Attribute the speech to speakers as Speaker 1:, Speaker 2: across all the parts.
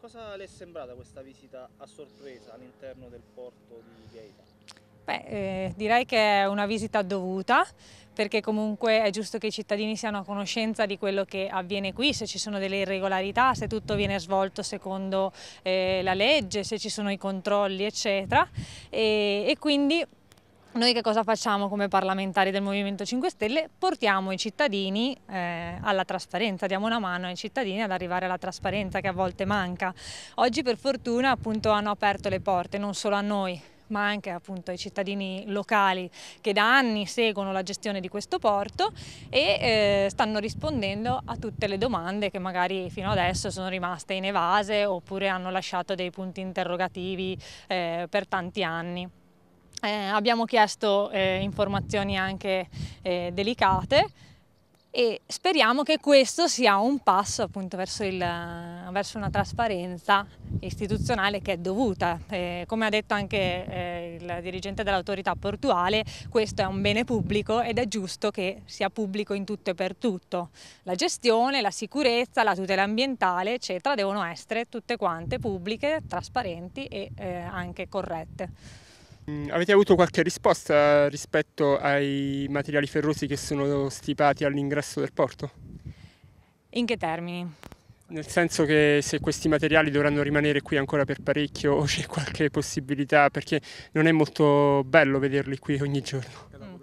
Speaker 1: cosa le è sembrata questa visita a sorpresa all'interno del porto di Gaeta?
Speaker 2: Beh, eh, direi che è una visita dovuta perché comunque è giusto che i cittadini siano a conoscenza di quello che avviene qui, se ci sono delle irregolarità, se tutto viene svolto secondo eh, la legge, se ci sono i controlli eccetera e, e quindi noi che cosa facciamo come parlamentari del Movimento 5 Stelle? Portiamo i cittadini eh, alla trasparenza, diamo una mano ai cittadini ad arrivare alla trasparenza che a volte manca. Oggi per fortuna appunto hanno aperto le porte non solo a noi ma anche appunto ai cittadini locali che da anni seguono la gestione di questo porto e eh, stanno rispondendo a tutte le domande che magari fino adesso sono rimaste in evase oppure hanno lasciato dei punti interrogativi eh, per tanti anni. Eh, abbiamo chiesto eh, informazioni anche eh, delicate e speriamo che questo sia un passo appunto verso, il, verso una trasparenza istituzionale che è dovuta. Eh, come ha detto anche eh, il dirigente dell'autorità portuale, questo è un bene pubblico ed è giusto che sia pubblico in tutto e per tutto. La gestione, la sicurezza, la tutela ambientale, eccetera, devono essere tutte quante pubbliche, trasparenti e eh, anche corrette.
Speaker 3: Mm, avete avuto qualche risposta rispetto ai materiali ferrosi che sono stipati all'ingresso del porto?
Speaker 2: In che termini?
Speaker 3: Nel senso che se questi materiali dovranno rimanere qui ancora per parecchio o c'è qualche possibilità perché non è molto bello vederli qui ogni giorno. Mm.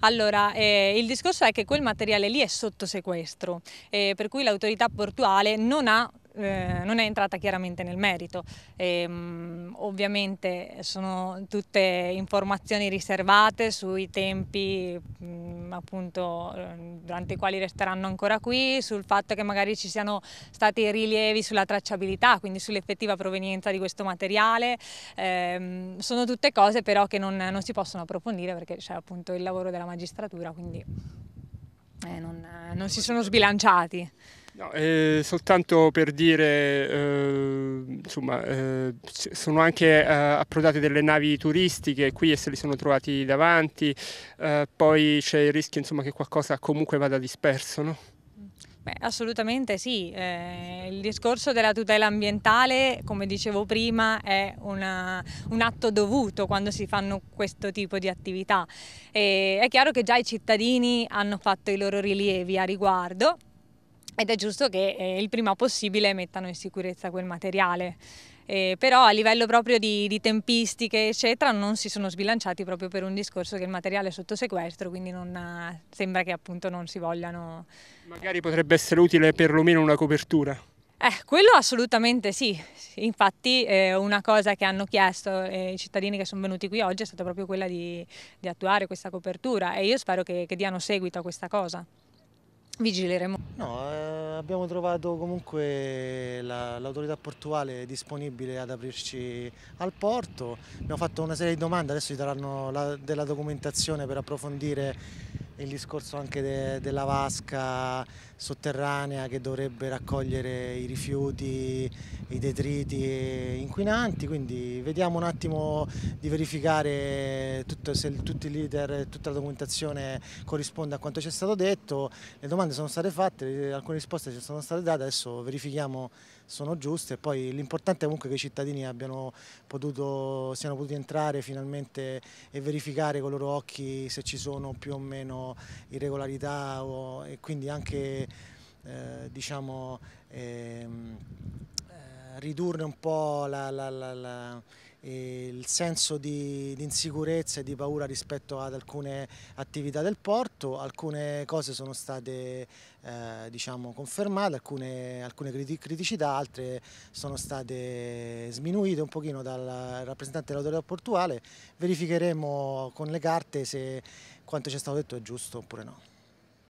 Speaker 2: Allora, eh, il discorso è che quel materiale lì è sotto sequestro, eh, per cui l'autorità portuale non ha eh, non è entrata chiaramente nel merito. E, ehm, mh, ovviamente sono tutte informazioni riservate sui tempi mh, mm, appunto eh, durante i quali resteranno ancora qui, sul fatto che magari ci siano stati rilievi sulla tracciabilità, quindi sull'effettiva provenienza di questo materiale. Eh, sono tutte cose però che non, non si possono approfondire perché c'è appunto il lavoro della magistratura, quindi eh, non, non si sono sbilanciati.
Speaker 3: No, eh, soltanto per dire, eh, insomma, eh, sono anche eh, approdate delle navi turistiche qui e se li sono trovati davanti, eh, poi c'è il rischio insomma, che qualcosa comunque vada disperso. No?
Speaker 2: Beh, assolutamente sì, eh, il discorso della tutela ambientale, come dicevo prima, è una, un atto dovuto quando si fanno questo tipo di attività. E eh, è chiaro che già i cittadini hanno fatto i loro rilievi a riguardo, ed è giusto che eh, il prima possibile mettano in sicurezza quel materiale. Eh, però a livello proprio di, di, tempistiche eccetera non si sono sbilanciati proprio per un discorso che il materiale è sotto sequestro quindi non, eh, sembra che appunto non si vogliano magari potrebbe
Speaker 3: essere utile perlomeno una copertura
Speaker 2: eh, quello assolutamente sì, infatti eh, una cosa che hanno chiesto eh, i cittadini che sono venuti qui oggi è stata proprio quella di, di attuare questa copertura e io spero che, che, diano seguito a questa cosa. Vigileremo.
Speaker 1: No, eh, Abbiamo trovato comunque l'autorità la, portuale disponibile ad aprirci al porto, abbiamo fatto una serie di domande, adesso ci daranno la, della documentazione per approfondire il discorso anche de, della vasca sotterranea che dovrebbe raccogliere i rifiuti, i detriti inquinanti, quindi vediamo un attimo di verificare tutto, se tutti i leader, tutta la documentazione corrisponde a quanto ci è stato detto, le domande sono state fatte, alcune risposte ci sono state date, adesso verifichiamo sono giuste e poi l'importante è comunque che i cittadini abbiano potuto, siano potuti entrare finalmente e verificare con i loro occhi se ci sono più o meno irregolarità o, e quindi anche eh, diciamo, ehm, eh, ridurre un po' la, la, la, il senso di, di, insicurezza e di paura rispetto ad alcune attività del porto, alcune cose sono state eh, diciamo, confermate, alcune, alcune, criticità, altre sono state sminuite un pochino dal rappresentante dell'autorità portuale, verificheremo con le carte se quanto ci è stato detto è giusto oppure no.